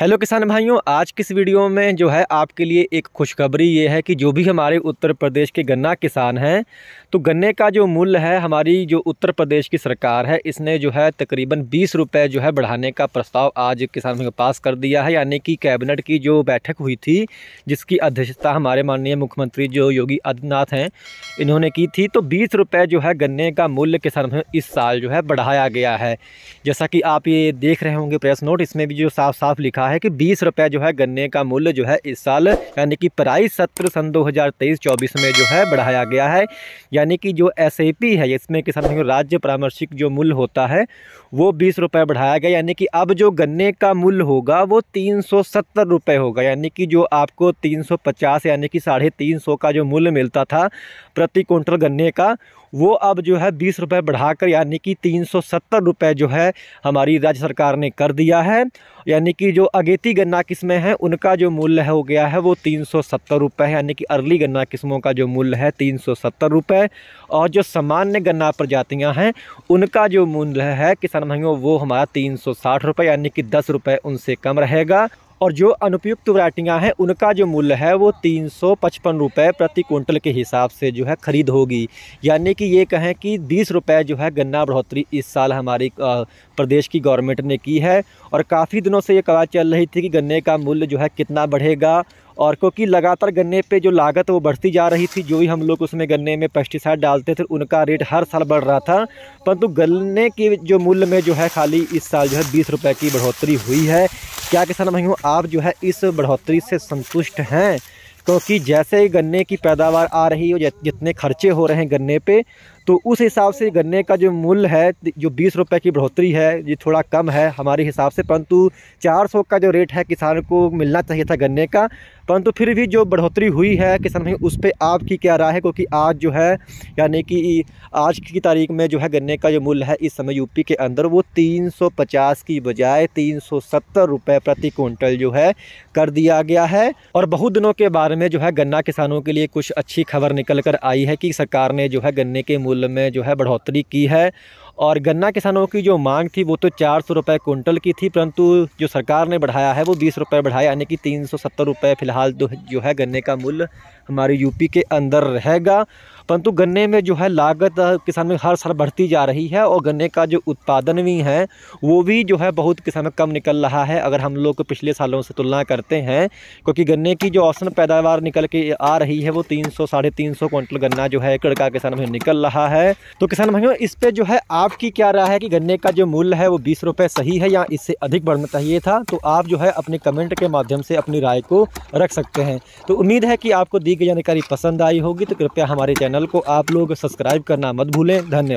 hello किसान भाइयों आज किस वीडियो में जो है आपके लिए एक खुशखबरी ये है कि जो भी हमारे उत्तर प्रदेश के गन्ना किसान हैं तो गन्ने का जो मूल्य है हमारी जो उत्तर प्रदेश की सरकार है इसने जो है तकरीबन बीस रुपये जो है बढ़ाने का प्रस्ताव आज किसानों को पास कर दिया है यानी कि कैबिनेट की जो बैठक हुई थी जिसकी अध्यक्षता हमारे माननीय मुख्यमंत्री जो योगी आदित्यनाथ हैं इन्होंने की थी तो बीस रुपये जो है गन्ने का मूल्य किसान इस साल जो है बढ़ाया गया है जैसा कि आप ये देख रहे होंगे प्रेस नोट इसमें भी जो साफ साफ लिखा रहा है कि बीस रुपए जो है गन्ने का मूल्य जो है इस साल यानी कि प्राइस सत्र सन दो हज़ार में जो है बढ़ाया गया है यानी कि जो एस है इसमें किसान राज्य परामर्शिक जो मूल्य होता है वो बीस रुपये बढ़ाया गया यानी कि अब जो गन्ने का मूल्य होगा वो तीन सौ सत्तर रुपये होगा यानी कि जो आपको तीन सौ पचास यानी कि साढ़े तीन सौ का जो मूल्य मिलता था प्रति क्विंटल गन्ने का वो अब जो है बीस रुपये बढ़ाकर यानी कि तीन सौ सत्तर रुपये जो है हमारी राज्य सरकार ने कर दिया है यानी कि जो अगेती गन्ना किस्में हैं उनका जो मूल्य हो गया है वो तीन सौ सत्तर रुपये है यानी कि अर्ली गन्ना किस्मों का जो मूल्य है तीन सौ सत्तर रुपये और जो सामान्य गन्ना प्रजातियाँ हैं उनका जो मूल्य है किसान भाइयों वो हमारा तीन सौ साठ रुपये यानी कि दस रुपये उनसे कम रहेगा और जो अनुपयुक्त वरायटियाँ हैं उनका जो मूल्य है वो तीन सौ पचपन रुपये प्रति क्विंटल के हिसाब से जो है ख़रीद होगी यानी कि ये कहें कि बीस रुपये जो है गन्ना बढ़ोतरी इस साल हमारी प्रदेश की गवर्नमेंट ने की है और काफ़ी दिनों से ये कवा चल रही थी कि गन्ने का मूल्य जो है कितना बढ़ेगा और क्योंकि लगातार गन्ने पे जो लागत वो बढ़ती जा रही थी जो भी हम लोग उसमें गन्ने में पेस्टिसाइड डालते थे उनका रेट हर साल बढ़ रहा था परंतु गन्ने के जो मूल्य में जो है खाली इस साल जो है बीस रुपये की बढ़ोतरी हुई है क्या किसान भाइयों आप जो है इस बढ़ोतरी से संतुष्ट हैं क्योंकि जैसे ही गन्ने की पैदावार आ रही है जितने खर्चे हो रहे हैं गन्ने पे तो उस हिसाब से गन्ने का जो मूल्य है जो बीस रुपये की बढ़ोतरी है ये थोड़ा कम है हमारे हिसाब से परंतु चार सौ का जो रेट है किसान को मिलना चाहिए था गन्ने का परंतु फिर भी जो बढ़ोतरी हुई है किसान भाई उस पर आपकी क्या राय है क्योंकि आज जो है यानी कि आज की तारीख में जो है गन्ने का जो मूल्य है इस समय यूपी के अंदर वो तीन सौ पचास की बजाय तीन सौ सत्तर रुपये प्रति क्विंटल जो है कर दिया गया है और बहुत दिनों के बारे में जो है गन्ना किसानों के लिए कुछ अच्छी खबर निकल कर आई है कि सरकार ने जो है गन्ने के मूल्य मूल्य में जो है बढ़ोतरी की है और गन्ना किसानों की जो मांग थी वो तो चार सौ रुपये कुंटल की थी परंतु जो सरकार ने बढ़ाया है वो बीस रुपये बढ़ाया यानी कि तीन सौ सत्तर रुपये फ़िलहाल जो है गन्ने का मूल्य हमारे यूपी के अंदर रहेगा परंतु गन्ने में जो है लागत किसान में हर साल बढ़ती जा रही है और गन्ने का जो उत्पादन भी है वो भी जो है बहुत किसान में कम निकल रहा है अगर हम लोग पिछले सालों से तुलना करते हैं क्योंकि गन्ने की जो औसत पैदावार निकल के आ रही है वो तीन सौ साढ़े तीन सौ क्विंटल गन्ना जो है एकड़ का किसान भाई निकल रहा है तो किसान भाइयों इस पर जो है आपकी क्या राय है कि गन्ने का जो मूल्य है वो बीस रुपये सही है या इससे अधिक बढ़ना चाहिए था तो आप जो है अपने कमेंट के माध्यम से अपनी राय को रख सकते हैं तो उम्मीद है कि आपको दी गई जानकारी पसंद आई होगी तो कृपया हमारे चैनल चैनल को आप लोग सब्सक्राइब करना मत भूलें धन्यवाद